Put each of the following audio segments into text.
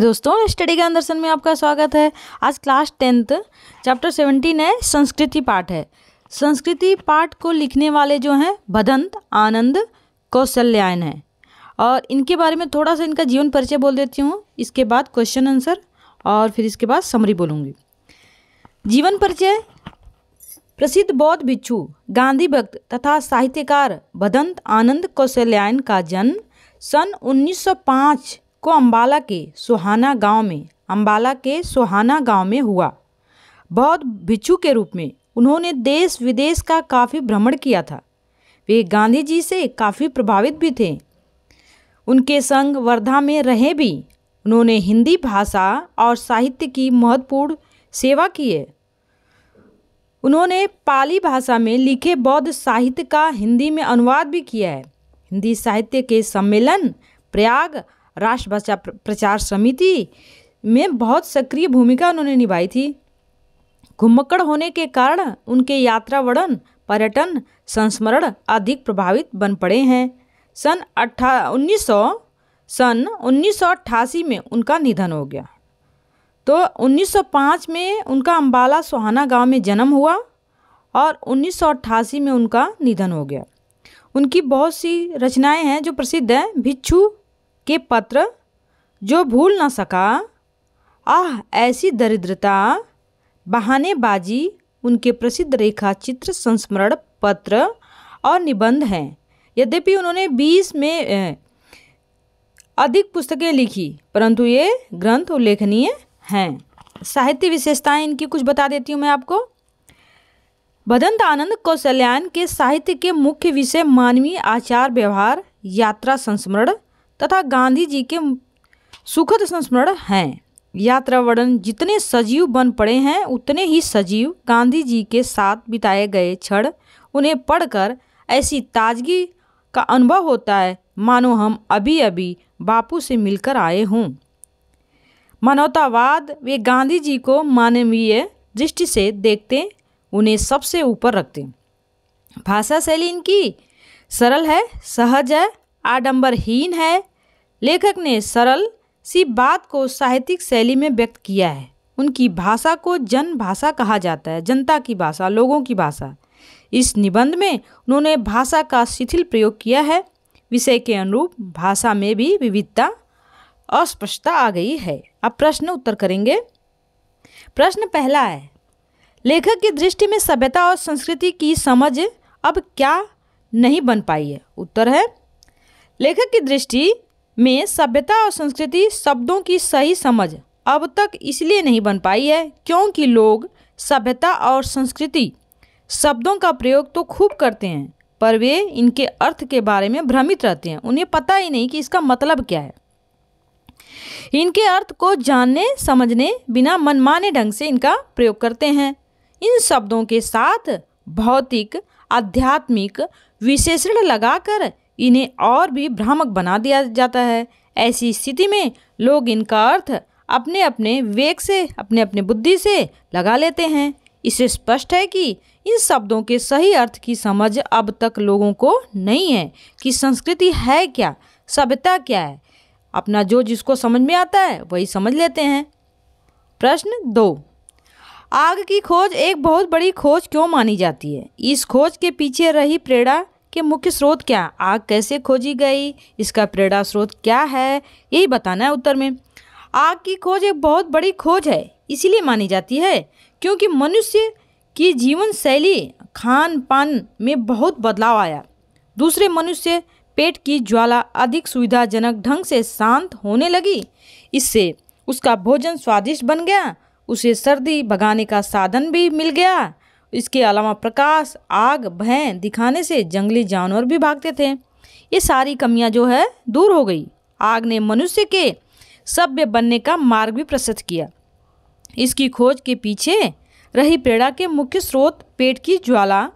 दोस्तों स्टडी के अंदरसन में आपका स्वागत है आज क्लास टेंथ चैप्टर सेवेंटीन है संस्कृति पाठ है संस्कृति पाठ को लिखने वाले जो हैं भदंत आनंद कौशल्यायन है और इनके बारे में थोड़ा सा इनका जीवन परिचय बोल देती हूँ इसके बाद क्वेश्चन आंसर और फिर इसके बाद समरी बोलूँगी जीवन परिचय प्रसिद्ध बौद्ध भिक्षु गांधी भक्त तथा साहित्यकार भदंत आनंद कौशल्यायन का जन्म सन उन्नीस को अम्बाला के सुहाना गांव में अम्बाला के सुहाना गांव में हुआ बौद्ध भिक्षु के रूप में उन्होंने देश विदेश का काफ़ी भ्रमण किया था वे गांधी जी से काफ़ी प्रभावित भी थे उनके संग वर्धा में रहे भी उन्होंने हिंदी भाषा और साहित्य की महत्वपूर्ण सेवा की है उन्होंने पाली भाषा में लिखे बौद्ध साहित्य का हिंदी में अनुवाद भी किया है हिंदी साहित्य के सम्मेलन प्रयाग राष्ट्र भाषा प्रचार समिति में बहुत सक्रिय भूमिका उन्होंने निभाई थी घुमक्कड़ होने के कारण उनके यात्रा वर्णन पर्यटन संस्मरण अधिक प्रभावित बन पड़े हैं सन अट्ठा उन्नीस सन उन्नीस में उनका निधन हो गया तो 1905 में उनका अम्बाला सोहाना गांव में जन्म हुआ और उन्नीस में उनका निधन हो गया उनकी बहुत सी रचनाएं हैं जो प्रसिद्ध हैं भिक्षु के पत्र जो भूल न सका आह ऐसी दरिद्रता बहानेबाजी उनके प्रसिद्ध रेखाचित्र संस्मरण पत्र और निबंध हैं यद्यपि उन्होंने 20 में अधिक पुस्तकें लिखी परंतु ये ग्रंथ उल्लेखनीय हैं साहित्य विशेषताएं इनकी कुछ बता देती हूँ मैं आपको भदंत आनंद कौशल्याण के साहित्य के मुख्य विषय मानवीय आचार व्यवहार यात्रा संस्मरण तथा गांधी जी के सुखद संस्मरण हैं यात्रा वर्णन जितने सजीव बन पड़े हैं उतने ही सजीव गांधी जी के साथ बिताए गए क्षण उन्हें पढ़कर ऐसी ताजगी का अनुभव होता है मानो हम अभी अभी बापू से मिलकर आए हों मानवतावाद वे गांधी जी को मानवीय दृष्टि से देखते उन्हें सबसे ऊपर रखते भाषा शैली इनकी सरल है सहज है आडंबरहीन है लेखक ने सरल सी बात को साहित्यिक शैली में व्यक्त किया है उनकी भाषा को जन भाषा कहा जाता है जनता की भाषा लोगों की भाषा इस निबंध में उन्होंने भाषा का शिथिल प्रयोग किया है विषय के अनुरूप भाषा में भी विविधता अस्पष्टता आ गई है अब प्रश्न उत्तर करेंगे प्रश्न पहला है लेखक की दृष्टि में सभ्यता और संस्कृति की समझ अब क्या नहीं बन पाई है उत्तर है लेखक की दृष्टि में सभ्यता और संस्कृति शब्दों की सही समझ अब तक इसलिए नहीं बन पाई है क्योंकि लोग सभ्यता और संस्कृति शब्दों का प्रयोग तो खूब करते हैं पर वे इनके अर्थ के बारे में भ्रमित रहते हैं उन्हें पता ही नहीं कि इसका मतलब क्या है इनके अर्थ को जानने समझने बिना मनमाने ढंग से इनका प्रयोग करते हैं इन शब्दों के साथ भौतिक आध्यात्मिक विशेषण लगाकर इन्हें और भी भ्रामक बना दिया जाता है ऐसी स्थिति में लोग इनका अर्थ अपने अपने विवेक से अपने अपने बुद्धि से लगा लेते हैं इसे स्पष्ट है कि इन शब्दों के सही अर्थ की समझ अब तक लोगों को नहीं है कि संस्कृति है क्या सभ्यता क्या है अपना जो जिसको समझ में आता है वही समझ लेते हैं प्रश्न दो आग की खोज एक बहुत बड़ी खोज क्यों मानी जाती है इस खोज के पीछे रही प्रेरणा के मुख्य स्रोत क्या आग कैसे खोजी गई इसका प्रेरणा स्रोत क्या है यही बताना है उत्तर में आग की खोज एक बहुत बड़ी खोज है इसीलिए मानी जाती है क्योंकि मनुष्य की जीवन शैली खान पान में बहुत बदलाव आया दूसरे मनुष्य पेट की ज्वाला अधिक सुविधाजनक ढंग से शांत होने लगी इससे उसका भोजन स्वादिष्ट बन गया उसे सर्दी भगाने का साधन भी मिल गया इसके अलावा प्रकाश आग भय दिखाने से जंगली जानवर भी भागते थे ये सारी कमियां जो है दूर हो गई आग ने मनुष्य के सभ्य बनने का मार्ग भी प्रशस्त किया इसकी खोज के पीछे रही प्रेरणा के मुख्य स्रोत पेट की ज्वाला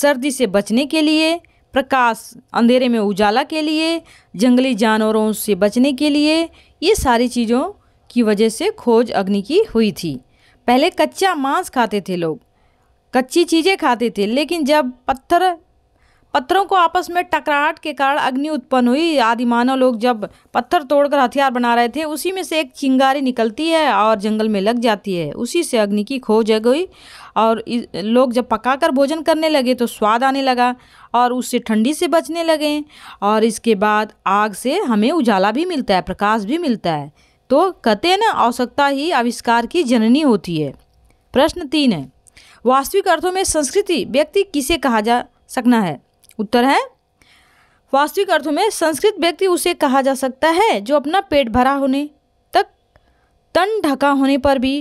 सर्दी से बचने के लिए प्रकाश अंधेरे में उजाला के लिए जंगली जानवरों से बचने के लिए ये सारी चीज़ों की वजह से खोज अग्नि की हुई थी पहले कच्चा मांस खाते थे लोग कच्ची चीज़ें खाते थे लेकिन जब पत्थर पत्थरों को आपस में टकराहट के कारण अग्नि उत्पन्न हुई आदि मानव लोग जब पत्थर तोड़कर हथियार बना रहे थे उसी में से एक चिंगारी निकलती है और जंगल में लग जाती है उसी से अग्नि की खोज गई और लोग जब पकाकर भोजन करने लगे तो स्वाद आने लगा और उससे ठंडी से बचने लगे और इसके बाद आग से हमें उजाला भी मिलता है प्रकाश भी मिलता है तो कहते हैं ना आवश्यकता ही आविष्कार की जननी होती है प्रश्न तीन है वास्तविक अर्थों में संस्कृति व्यक्ति किसे कहा जा सकना है उत्तर है वास्तविक अर्थों में संस्कृत व्यक्ति उसे कहा जा सकता है जो अपना पेट भरा होने तक तन ढका होने पर भी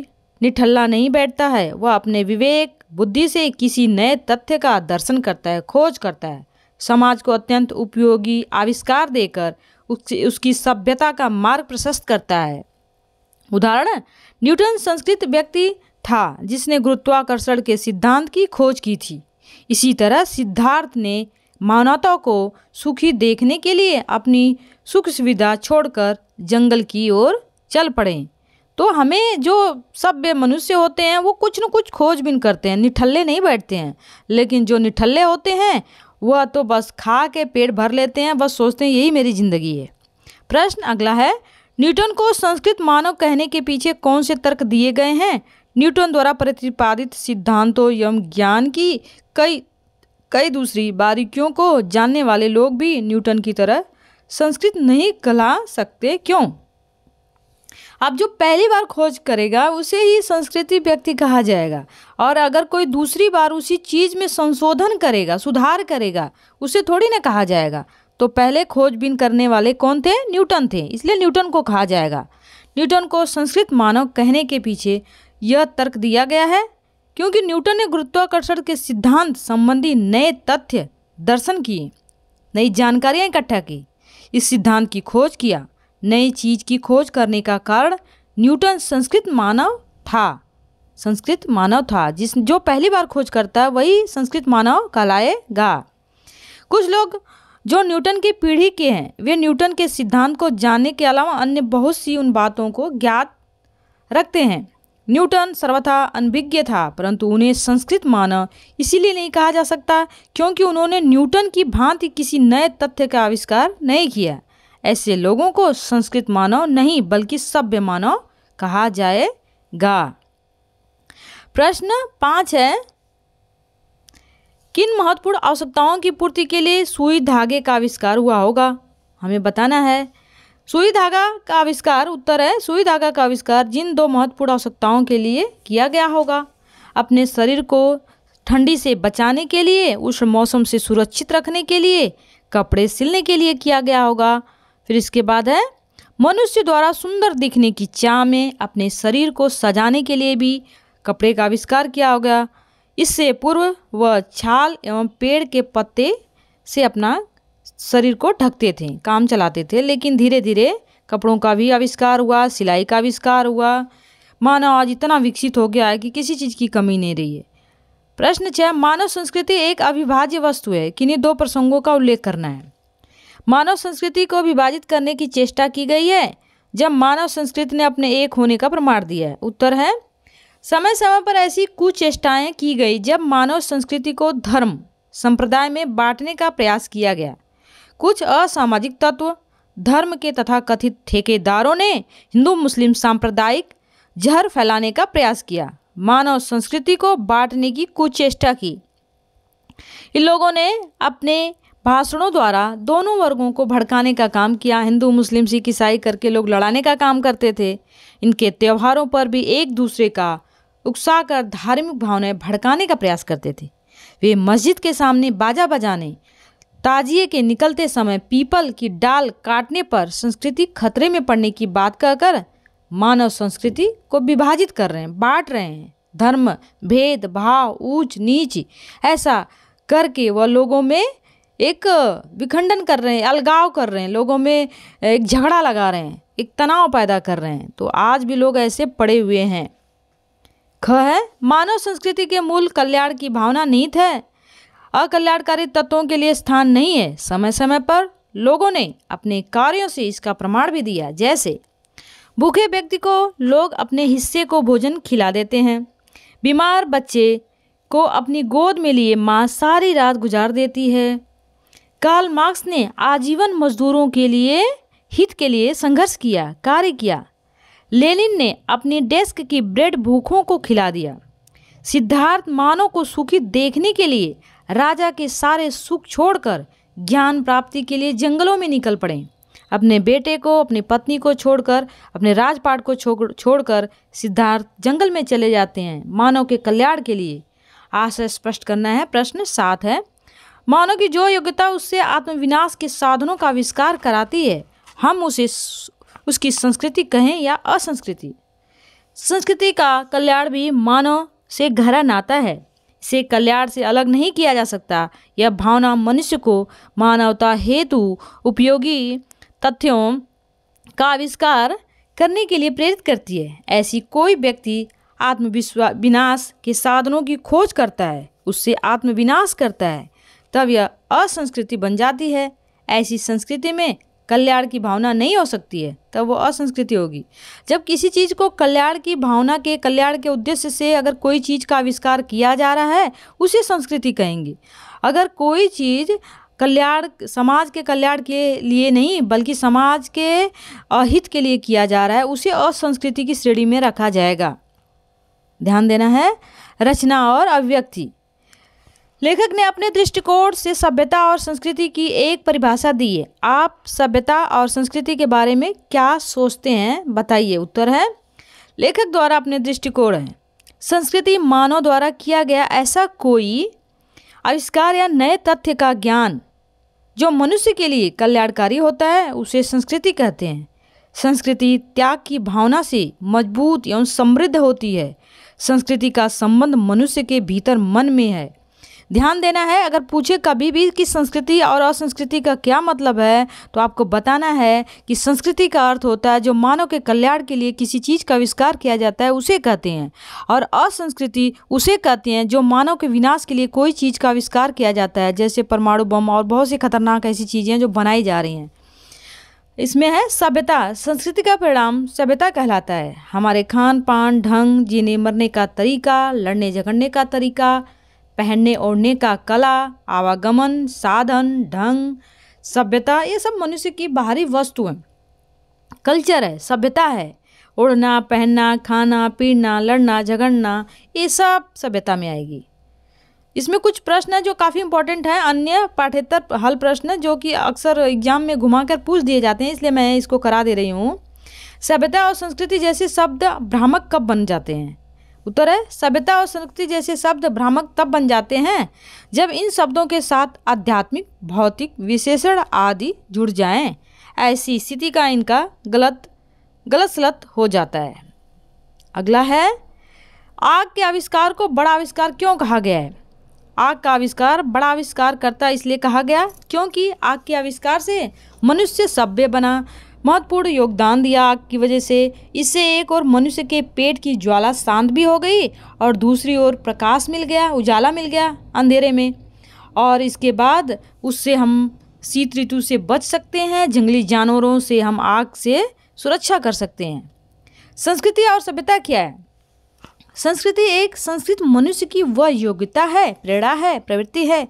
निठल्ला नहीं बैठता है वह अपने विवेक बुद्धि से किसी नए तथ्य का दर्शन करता है खोज करता है समाज को अत्यंत उपयोगी आविष्कार देकर उसकी सभ्यता का मार्ग प्रशस्त करता है उदाहरण न्यूटन संस्कृत व्यक्ति था जिसने गुरुत्वाकर्षण के सिद्धांत की खोज की थी इसी तरह सिद्धार्थ ने मानवता को सुखी देखने के लिए अपनी सुख सुविधा छोड़कर जंगल की ओर चल पड़े तो हमें जो सभ्य मनुष्य होते हैं वो कुछ न कुछ खोजबीन करते हैं निठल्ले नहीं बैठते हैं लेकिन जो निठल्ले होते हैं वह तो बस खा के पेट भर लेते हैं बस सोचते हैं यही मेरी ज़िंदगी है प्रश्न अगला है न्यूटन को संस्कृत मानव कहने के पीछे कौन से तर्क दिए गए हैं न्यूटन द्वारा प्रतिपादित सिद्धांतों एवं ज्ञान की कई कई दूसरी बारीकियों को जानने वाले लोग भी न्यूटन की तरह संस्कृत नहीं कला सकते क्यों अब जो पहली बार खोज करेगा उसे ही संस्कृति व्यक्ति कहा जाएगा और अगर कोई दूसरी बार उसी चीज़ में संशोधन करेगा सुधार करेगा उसे थोड़ी ना कहा जाएगा तो पहले खोजबीन करने वाले कौन थे न्यूटन थे इसलिए न्यूटन को कहा जाएगा न्यूटन को संस्कृत मानव कहने के पीछे यह तर्क दिया गया है क्योंकि न्यूटन ने गुरुत्वाकर्षण के सिद्धांत संबंधी नए तथ्य दर्शन किए नई जानकारियाँ इकट्ठा की इस सिद्धांत की खोज किया नई चीज की खोज करने का कारण न्यूटन संस्कृत मानव था संस्कृत मानव था जिस जो पहली बार खोज करता है वही संस्कृत मानव कहलाएगा कुछ लोग जो न्यूटन की पीढ़ी के हैं वे न्यूटन के सिद्धांत को जानने के अलावा अन्य बहुत सी उन बातों को ज्ञात रखते हैं न्यूटन सर्वथा अनभिज्ञ था परंतु उन्हें संस्कृत माना इसीलिए नहीं कहा जा सकता क्योंकि उन्होंने न्यूटन की भांति किसी नए तथ्य का आविष्कार नहीं किया ऐसे लोगों को संस्कृत मानव नहीं बल्कि सभ्य मानव कहा जाएगा प्रश्न पाँच है किन महत्वपूर्ण आवश्यकताओं की पूर्ति के लिए सुई धागे का आविष्कार हुआ होगा हमें बताना है सुई धागा का आविष्कार उत्तर है सुई धागा का आविष्कार जिन दो महत्वपूर्ण आवश्यकताओं के लिए किया गया होगा अपने शरीर को ठंडी से बचाने के लिए उष्ण मौसम से सुरक्षित रखने के लिए कपड़े सिलने के लिए किया गया होगा फिर इसके बाद है मनुष्य द्वारा सुंदर दिखने की चाह में अपने शरीर को सजाने के लिए भी कपड़े का आविष्कार किया होगा इससे पूर्व वह छाल एवं पेड़ के पत्ते से अपना शरीर को ढकते थे काम चलाते थे लेकिन धीरे धीरे कपड़ों का भी आविष्कार हुआ सिलाई का आविष्कार हुआ मानव आज इतना विकसित हो गया है कि किसी चीज़ की कमी नहीं रही है प्रश्न छः मानव संस्कृति एक अविभाज्य वस्तु है किन्हीं दो प्रसंगों का उल्लेख करना है मानव संस्कृति को विभाजित करने की चेष्टा की गई है जब मानव संस्कृति ने अपने एक होने का प्रमाण दिया है उत्तर है समय समय पर ऐसी कुछ चेष्टाएँ की गई जब मानव संस्कृति को धर्म संप्रदाय में बांटने का प्रयास किया गया कुछ असामाजिक तत्व धर्म के तथा कथित ठेकेदारों ने हिंदू मुस्लिम सांप्रदायिक जहर फैलाने का प्रयास किया मानव संस्कृति को बांटने की कुचेष्टा की इन लोगों ने अपने भाषणों द्वारा दोनों वर्गों को भड़काने का काम किया हिंदू मुस्लिम सिख ईसाई करके लोग लड़ाने का काम करते थे इनके त्योहारों पर भी एक दूसरे का उकसा कर धार्मिक भावनाएं भड़काने का प्रयास करते थे वे मस्जिद के सामने बाजा बजाने ताजिए के निकलते समय पीपल की डाल काटने पर संस्कृति खतरे में पड़ने की बात कहकर मानव संस्कृति को विभाजित कर रहे हैं बांट रहे हैं धर्म भेद भाव ऊंच नीच ऐसा करके वह लोगों में एक विखंडन कर रहे हैं अलगाव कर रहे हैं लोगों में एक झगड़ा लगा रहे हैं एक तनाव पैदा कर रहे हैं तो आज भी लोग ऐसे पड़े हुए हैं ख है मानव संस्कृति के मूल कल्याण की भावना नहीं है अकल्याणकारी तत्वों के लिए स्थान नहीं है समय समय पर लोगों ने अपने कार्यों से इसका प्रमाण भी दिया जैसे भूखे व्यक्ति को लोग अपने हिस्से को भोजन खिला देते हैं बीमार बच्चे को अपनी गोद में लिए माँ सारी रात गुजार देती है कार्ल मार्क्स ने आजीवन मजदूरों के लिए हित के लिए संघर्ष किया कार्य किया लेनिन ने अपने डेस्क की ब्रेड भूखों को खिला दिया सिद्धार्थ मानव को सुखी देखने के लिए राजा के सारे सुख छोड़कर ज्ञान प्राप्ति के लिए जंगलों में निकल पड़े अपने बेटे को अपनी पत्नी को छोड़कर अपने राजपाट को छोड़ छोड़कर सिद्धार्थ जंगल में चले जाते हैं मानव के कल्याण के लिए आशय स्पष्ट करना है प्रश्न सात है मानव की जो योग्यता उससे आत्मविनाश के साधनों का आविष्कार कराती है हम उसे उसकी संस्कृति कहें या असंस्कृति संस्कृति का कल्याण भी मानव से गहरा नाता है से कल्याण से अलग नहीं किया जा सकता यह भावना मनुष्य को मानवता हेतु उपयोगी तथ्यों का आविष्कार करने के लिए प्रेरित करती है ऐसी कोई व्यक्ति आत्मविश्वास विनाश के साधनों की खोज करता है उससे आत्मविनाश करता है तब यह असंस्कृति बन जाती है ऐसी संस्कृति में कल्याण की भावना नहीं हो सकती है तब वो असंस्कृति होगी जब किसी चीज़ को कल्याण की भावना के कल्याण के उद्देश्य से अगर कोई चीज़ का आविष्कार किया जा रहा है उसे संस्कृति कहेंगे अगर कोई चीज़ कल्याण समाज के कल्याण के लिए नहीं बल्कि समाज के अहित के लिए किया जा रहा है उसे असंस्कृति की श्रेणी में रखा जाएगा ध्यान देना है रचना और अभिव्यक्ति लेखक ने अपने दृष्टिकोण से सभ्यता और संस्कृति की एक परिभाषा दी है आप सभ्यता और संस्कृति के बारे में क्या सोचते हैं बताइए उत्तर है लेखक द्वारा अपने दृष्टिकोण है संस्कृति मानव द्वारा किया गया ऐसा कोई आविष्कार या नए तथ्य का ज्ञान जो मनुष्य के लिए कल्याणकारी होता है उसे संस्कृति कहते हैं संस्कृति त्याग की भावना से मजबूत एवं समृद्ध होती है संस्कृति का संबंध मनुष्य के भीतर मन में है ध्यान देना है अगर पूछे कभी भी कि संस्कृति और असंस्कृति का क्या मतलब है तो आपको बताना है कि संस्कृति का अर्थ होता है जो मानव के कल्याण के लिए किसी चीज़ का आविष्कार किया जाता है उसे कहते हैं और असंस्कृति उसे कहते हैं जो मानव के विनाश के लिए कोई चीज़ का आविष्कार किया जाता है जैसे परमाणु बम और बहुत सी खतरनाक ऐसी चीज़ें जो बनाई जा रही हैं इसमें है सभ्यता संस्कृति का परिणाम सभ्यता कहलाता है हमारे खान पान ढंग जीने मरने का तरीका लड़ने झगड़ने का तरीका पहनने ओढ़ने का कला आवागमन साधन ढंग सभ्यता ये सब मनुष्य की बाहरी वस्तु है कल्चर है सभ्यता है ओढ़ना पहनना खाना पीना लड़ना झगड़ना ये सब सभ्यता में आएगी इसमें कुछ प्रश्न है जो काफ़ी इंपॉर्टेंट है अन्य पाठ्यतर हल प्रश्न जो कि अक्सर एग्जाम में घुमाकर पूछ दिए जाते हैं इसलिए मैं इसको करा दे रही हूँ सभ्यता और संस्कृति जैसे शब्द भ्रामक कब बन जाते हैं उत्तर है सभ्यता और संस्कृति जैसे शब्द भ्रामक तब बन जाते हैं जब इन शब्दों के साथ आध्यात्मिक भौतिक विशेषण आदि जुड़ जाएं। ऐसी स्थिति का इनका गलत गलत सलत हो जाता है अगला है आग के आविष्कार को बड़ा आविष्कार क्यों कहा गया है आग का आविष्कार बड़ा आविष्कार करता इसलिए कहा गया क्योंकि आग के आविष्कार से मनुष्य सभ्य बना महत्वपूर्ण योगदान दिया आग की वजह से इससे एक और मनुष्य के पेट की ज्वाला शांत भी हो गई और दूसरी ओर प्रकाश मिल गया उजाला मिल गया अंधेरे में और इसके बाद उससे हम शीत ऋतु से बच सकते हैं जंगली जानवरों से हम आग से सुरक्षा कर सकते हैं संस्कृति और सभ्यता क्या है संस्कृति एक संस्कृत मनुष्य की वह योग्यता है प्रेरणा है प्रवृत्ति है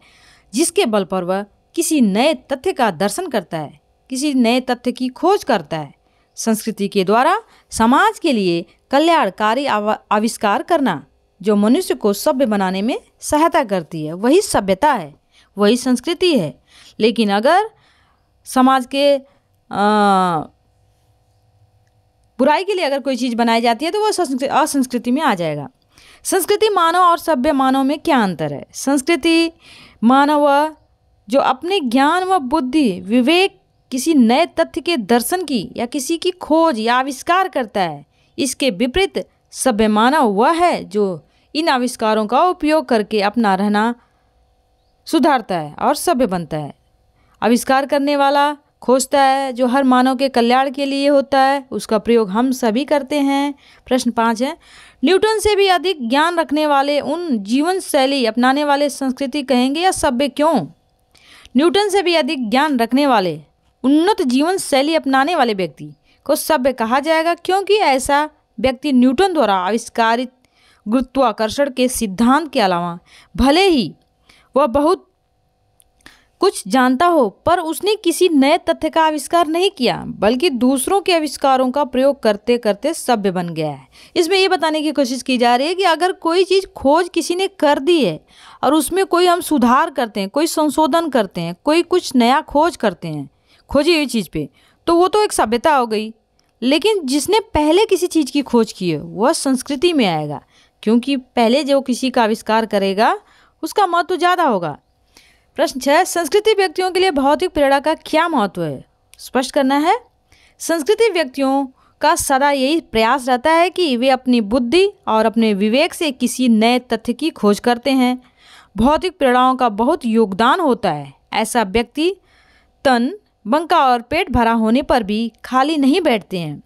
जिसके बल पर वह किसी नए तथ्य का दर्शन करता है किसी नए तथ्य की खोज करता है संस्कृति के द्वारा समाज के लिए कल्याणकारी आविष्कार करना जो मनुष्य को सभ्य बनाने में सहायता करती है वही सभ्यता है वही संस्कृति है लेकिन अगर समाज के आ, बुराई के लिए अगर कोई चीज़ बनाई जाती है तो वह असंस्कृति में आ जाएगा संस्कृति मानव और सभ्य मानव में क्या अंतर है संस्कृति मानव जो अपने ज्ञान व बुद्धि विवेक किसी नए तथ्य के दर्शन की या किसी की खोज या आविष्कार करता है इसके विपरीत सभ्य मानव वह है जो इन आविष्कारों का उपयोग करके अपना रहना सुधारता है और सभ्य बनता है आविष्कार करने वाला खोजता है जो हर मानव के कल्याण के लिए होता है उसका प्रयोग हम सभी करते हैं प्रश्न पाँच है न्यूटन से भी अधिक ज्ञान रखने वाले उन जीवन शैली अपनाने वाले संस्कृति कहेंगे या सभ्य क्यों न्यूटन से भी अधिक ज्ञान रखने वाले उन्नत जीवन शैली अपनाने वाले व्यक्ति को सभ्य कहा जाएगा क्योंकि ऐसा व्यक्ति न्यूटन द्वारा आविष्कारित गुरुत्वाकर्षण के सिद्धांत के अलावा भले ही वह बहुत कुछ जानता हो पर उसने किसी नए तथ्य का आविष्कार नहीं किया बल्कि दूसरों के आविष्कारों का प्रयोग करते करते सभ्य बन गया है इसमें ये बताने की कोशिश की जा रही है कि अगर कोई चीज़ खोज किसी ने कर दी है और उसमें कोई हम सुधार करते हैं कोई संशोधन करते हैं कोई कुछ नया खोज करते हैं खोजी हुई चीज़ पे तो वो तो एक सभ्यता हो गई लेकिन जिसने पहले किसी चीज़ की खोज की है वह संस्कृति में आएगा क्योंकि पहले जो किसी का आविष्कार करेगा उसका महत्व ज़्यादा होगा प्रश्न छः संस्कृति व्यक्तियों के लिए भौतिक प्रेरणा का क्या महत्व है स्पष्ट करना है संस्कृति व्यक्तियों का सदा यही प्रयास रहता है कि वे अपनी बुद्धि और अपने विवेक से किसी नए तथ्य की खोज करते हैं भौतिक प्रेरणाओं का बहुत योगदान होता है ऐसा व्यक्ति तन बंका और पेट भरा होने पर भी खाली नहीं बैठते हैं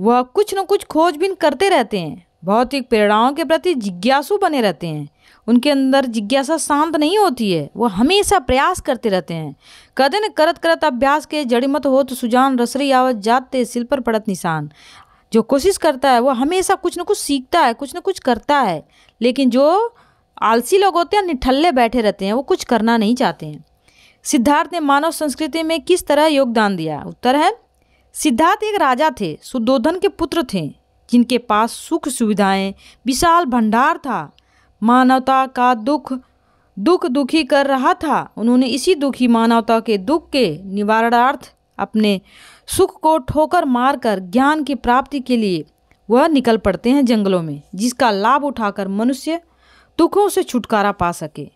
वह कुछ न कुछ खोजबीन करते रहते हैं भौतिक प्रेरणाओं के प्रति जिज्ञासु बने रहते हैं उनके अंदर जिज्ञासा शांत नहीं होती है वह हमेशा प्रयास करते रहते हैं कदे न करत करत अभ्यास के जड़ीमत हो तो सुजान रसरी आवत जाते सिल पर पड़त निशान जो कोशिश करता है वह हमेशा कुछ न कुछ सीखता है कुछ न कुछ करता है लेकिन जो आलसी लोग होते हैं निठल्ले बैठे रहते हैं वो कुछ करना नहीं चाहते हैं सिद्धार्थ ने मानव संस्कृति में किस तरह योगदान दिया उत्तर है सिद्धार्थ एक राजा थे सुदोधन के पुत्र थे जिनके पास सुख सुविधाएं विशाल भंडार था मानवता का दुख दुख दुखी कर रहा था उन्होंने इसी दुखी मानवता के दुख के निवारणार्थ अपने सुख को ठोकर मारकर ज्ञान की प्राप्ति के लिए वह निकल पड़ते हैं जंगलों में जिसका लाभ उठाकर मनुष्य दुखों से छुटकारा पा सके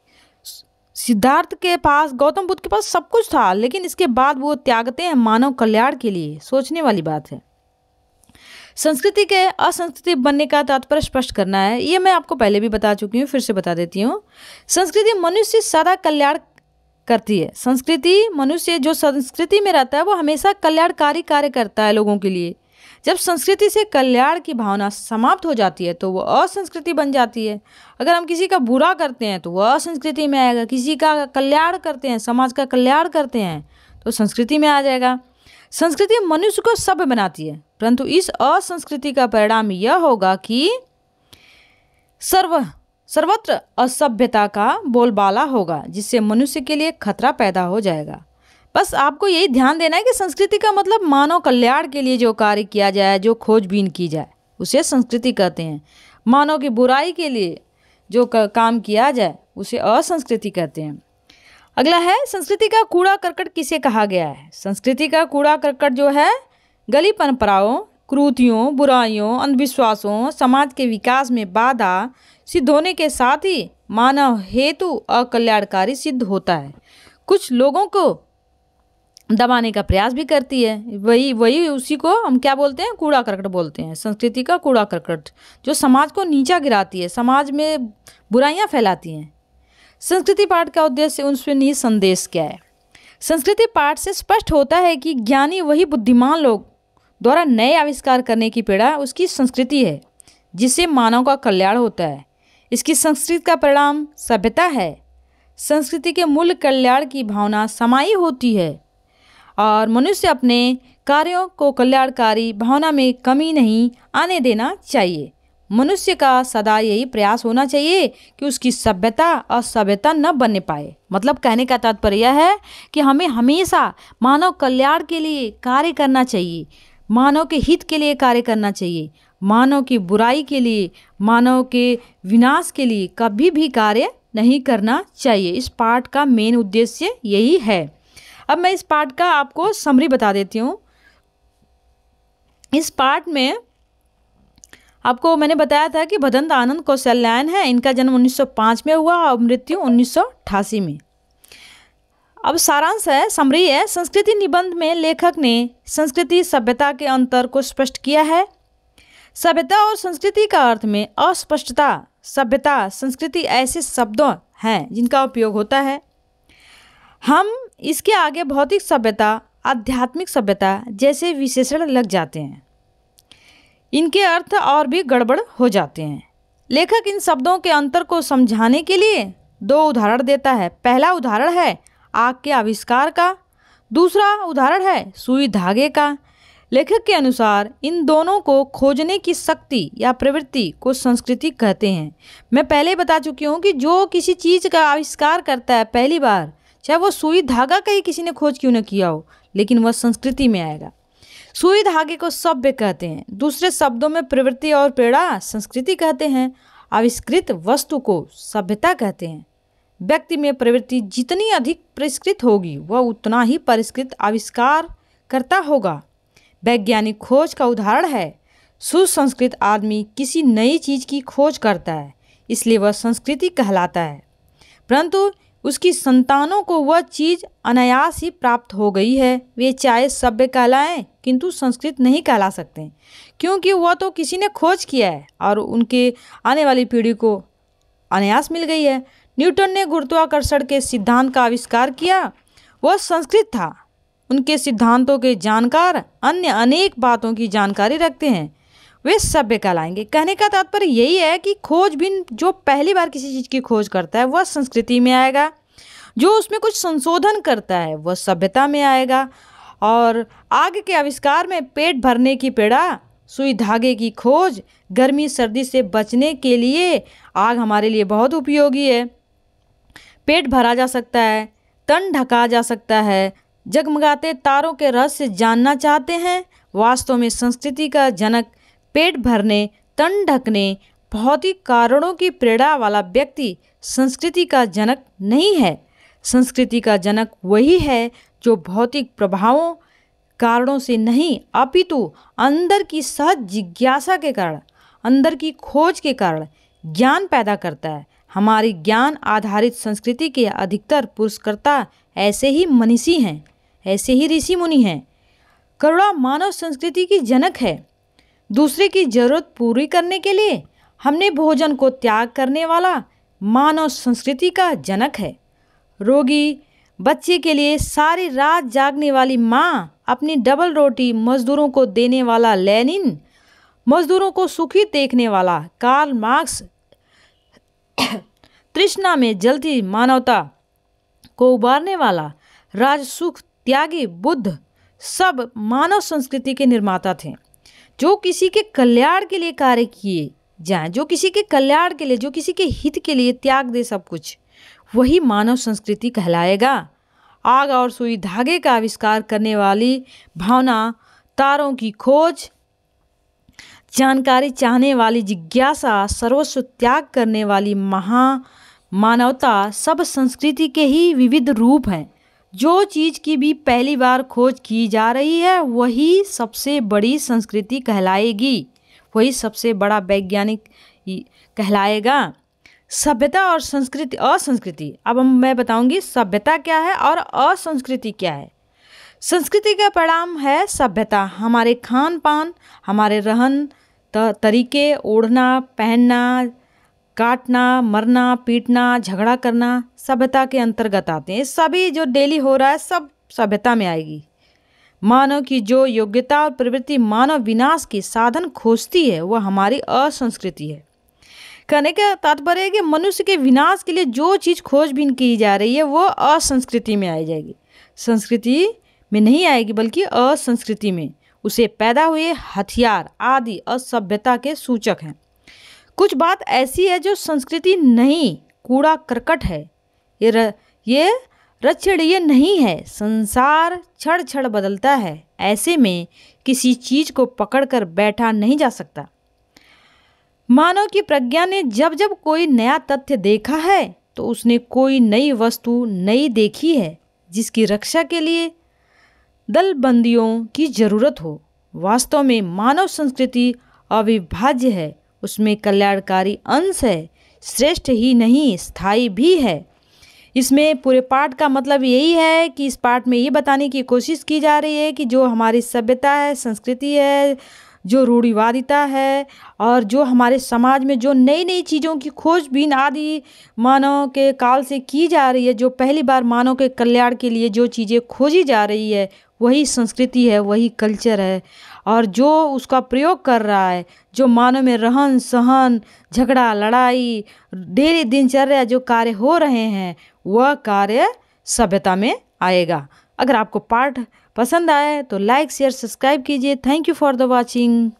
सिद्धार्थ के पास गौतम बुद्ध के पास सब कुछ था लेकिन इसके बाद वो त्यागते हैं मानव कल्याण के लिए सोचने वाली बात है संस्कृति के असंस्कृति बनने का तात्पर्य स्पष्ट करना है ये मैं आपको पहले भी बता चुकी हूँ फिर से बता देती हूँ संस्कृति मनुष्य सदा कल्याण करती है संस्कृति मनुष्य जो संस्कृति में रहता है वो हमेशा कल्याणकारी कार्य करता है लोगों के लिए जब संस्कृति से कल्याण की भावना समाप्त हो जाती है तो वह असंस्कृति बन जाती है अगर हम किसी का बुरा करते हैं तो वह असंस्कृति में आएगा किसी का कल्याण करते हैं समाज का कल्याण करते हैं तो संस्कृति में आ जाएगा संस्कृति मनुष्य को सभ्य बनाती है परंतु इस असंस्कृति का परिणाम यह होगा कि सर्व सर्वत्र असभ्यता का बोलबाला होगा जिससे मनुष्य के लिए खतरा पैदा हो जाएगा बस आपको यही ध्यान देना है कि संस्कृति का मतलब मानव कल्याण के लिए जो कार्य किया जाए जो खोजबीन की जाए उसे संस्कृति कहते हैं मानव की बुराई के लिए जो काम किया जाए उसे असंस्कृति कहते हैं अगला है संस्कृति का कूड़ा करकट किसे कहा गया है संस्कृति का कूड़ा करकट जो है गली परंपराओं क्रूतियों बुराइयों अंधविश्वासों समाज के विकास में बाधा सिद्ध होने के साथ ही मानव हेतु अकल्याणकारी सिद्ध होता है कुछ लोगों को दबाने का प्रयास भी करती है वही वही उसी को हम क्या बोलते हैं कूड़ा करकट बोलते हैं संस्कृति का कूड़ा करकट जो समाज को नीचा गिराती है समाज में बुराइयाँ फैलाती हैं संस्कृति पाठ का उद्देश्य उनसे निहित संदेश क्या है संस्कृति पाठ से स्पष्ट होता है कि ज्ञानी वही बुद्धिमान लोग द्वारा नए आविष्कार करने की पीड़ा उसकी संस्कृति है जिससे मानव का कल्याण होता है इसकी संस्कृति का परिणाम सभ्यता है संस्कृति के मूल कल्याण की भावना समाई होती है और मनुष्य अपने कार्यों को कल्याणकारी भावना में कमी नहीं आने देना चाहिए मनुष्य का सदा यही प्रयास होना चाहिए कि उसकी सभ्यता और सभ्यता न बनने पाए मतलब कहने का तात्पर्य यह है कि हमें हमेशा मानव कल्याण के लिए कार्य करना चाहिए मानव के हित के लिए कार्य करना चाहिए मानव की बुराई के लिए मानव के विनाश के लिए कभी भी कार्य नहीं करना चाहिए इस पाठ का मेन उद्देश्य यही है अब मैं इस पार्ट का आपको समरी बता देती हूँ इस पार्ट में आपको मैंने बताया था कि भदंत आनंद कौशल्यान है इनका जन्म 1905 में हुआ और मृत्यु उन्नीस में अब सारांश है समरी है संस्कृति निबंध में लेखक ने संस्कृति सभ्यता के अंतर को स्पष्ट किया है सभ्यता और संस्कृति का अर्थ में अस्पष्टता सभ्यता संस्कृति ऐसे शब्दों हैं जिनका उपयोग होता है हम इसके आगे भौतिक सभ्यता आध्यात्मिक सभ्यता जैसे विशेषण लग जाते हैं इनके अर्थ और भी गड़बड़ हो जाते हैं लेखक इन शब्दों के अंतर को समझाने के लिए दो उदाहरण देता है पहला उदाहरण है आग के आविष्कार का दूसरा उदाहरण है सुई धागे का लेखक के अनुसार इन दोनों को खोजने की शक्ति या प्रवृत्ति को संस्कृति कहते हैं मैं पहले बता चुकी हूँ कि जो किसी चीज़ का आविष्कार करता है पहली बार चाहे वो सुई धागा का ही किसी ने खोज क्यों न किया हो लेकिन वह संस्कृति में आएगा सुई धागे को सभ्य कहते हैं दूसरे शब्दों में प्रवृत्ति और प्रेरणा संस्कृति कहते हैं आविष्कृत वस्तु को सभ्यता कहते हैं व्यक्ति में प्रवृत्ति जितनी अधिक परिष्कृत होगी वह उतना ही परिष्कृत आविष्कार करता होगा वैज्ञानिक खोज का उदाहरण है सुसंस्कृत आदमी किसी नई चीज़ की खोज करता है इसलिए वह संस्कृति कहलाता है परंतु उसकी संतानों को वह चीज़ अनायास ही प्राप्त हो गई है वे चाहे सभ्य कहलाएं किंतु संस्कृत नहीं कहला सकते क्योंकि वह तो किसी ने खोज किया है और उनके आने वाली पीढ़ी को अनायास मिल गई है न्यूटन ने गुरुत्वाकर्षण के सिद्धांत का आविष्कार किया वह संस्कृत था उनके सिद्धांतों के जानकार अन्य अनेक बातों की जानकारी रखते हैं वे सभ्य कहलाएंगे कहने का तात्पर्य यही है कि खोजबीन जो पहली बार किसी चीज़ की खोज करता है वह संस्कृति में आएगा जो उसमें कुछ संशोधन करता है वह सभ्यता में आएगा और आग के आविष्कार में पेट भरने की पीड़ा सुई धागे की खोज गर्मी सर्दी से बचने के लिए आग हमारे लिए बहुत उपयोगी है पेट भरा जा सकता है तन ढका जा सकता है जगमगाते तारों के रहस्य जानना चाहते हैं वास्तव में संस्कृति का जनक पेट भरने तन ढकने भौतिक कारणों की प्रेरणा वाला व्यक्ति संस्कृति का जनक नहीं है संस्कृति का जनक वही है जो भौतिक प्रभावों कारणों से नहीं अपितु अंदर की सहज जिज्ञासा के कारण अंदर की खोज के कारण ज्ञान पैदा करता है हमारी ज्ञान आधारित संस्कृति के अधिकतर पुरस्कर्ता ऐसे ही मनीषी हैं ऐसे ही ऋषि मुनि हैं करुणा मानव संस्कृति की जनक है दूसरे की जरूरत पूरी करने के लिए हमने भोजन को त्याग करने वाला मानव संस्कृति का जनक है रोगी बच्चे के लिए सारी रात जागने वाली माँ अपनी डबल रोटी मजदूरों को देने वाला लेनिन मजदूरों को सुखी देखने वाला कार्ल मार्क्स तृष्णा में जलती मानवता को उबारने वाला राजसुख त्यागी बुद्ध सब मानव संस्कृति के निर्माता थे जो किसी के कल्याण के लिए कार्य किए जाए जो किसी के कल्याण के लिए जो किसी के हित के लिए त्याग दे सब कुछ वही मानव संस्कृति कहलाएगा आग और सुई धागे का आविष्कार करने वाली भावना तारों की खोज जानकारी चाहने वाली जिज्ञासा सर्वस्व त्याग करने वाली महा मानवता सब संस्कृति के ही विविध रूप हैं जो चीज़ की भी पहली बार खोज की जा रही है वही सबसे बड़ी संस्कृति कहलाएगी वही सबसे बड़ा वैज्ञानिक कहलाएगा सभ्यता और संस्कृति असंस्कृति अब हम मैं बताऊंगी सभ्यता क्या है और असंस्कृति क्या है संस्कृति का परिणाम है सभ्यता हमारे खान पान हमारे रहन तरीके ओढ़ना पहनना काटना मरना पीटना झगड़ा करना सभ्यता के अंतर्गत आते हैं सभी जो डेली हो रहा है सब सभ्यता में आएगी मानव की जो योग्यता और प्रवृत्ति मानव विनाश के साधन खोजती है वह हमारी असंस्कृति है कहने का तात्पर्य है कि मनुष्य के विनाश के लिए जो चीज़ खोजबीन की जा रही है वो असंस्कृति में आई जाएगी संस्कृति में नहीं आएगी बल्कि असंस्कृति में उसे पैदा हुए हथियार आदि असभ्यता के सूचक हैं कुछ बात ऐसी है जो संस्कृति नहीं कूड़ा करकट है ये र, ये रक्षणीय नहीं है संसार क्षण क्षण बदलता है ऐसे में किसी चीज को पकड़कर बैठा नहीं जा सकता मानव की प्रज्ञा ने जब जब कोई नया तथ्य देखा है तो उसने कोई नई वस्तु नई देखी है जिसकी रक्षा के लिए दलबंदियों की जरूरत हो वास्तव में मानव संस्कृति अविभाज्य है उसमें कल्याणकारी अंश है श्रेष्ठ ही नहीं स्थाई भी है इसमें पूरे पाठ का मतलब यही है कि इस पाठ में ये बताने की कोशिश की जा रही है कि जो हमारी सभ्यता है संस्कृति है जो रूढ़िवादिता है और जो हमारे समाज में जो नई नई चीज़ों की खोजबीन आदि मानव के काल से की जा रही है जो पहली बार मानव के कल्याण के लिए जो चीज़ें खोजी जा रही है वही संस्कृति है वही कल्चर है और जो उसका प्रयोग कर रहा है जो मानव में रहन सहन झगड़ा लड़ाई डेली दिनचर्या जो कार्य हो रहे हैं वह कार्य सभ्यता में आएगा अगर आपको पाठ पसंद आए तो लाइक शेयर सब्सक्राइब कीजिए thank you for the watching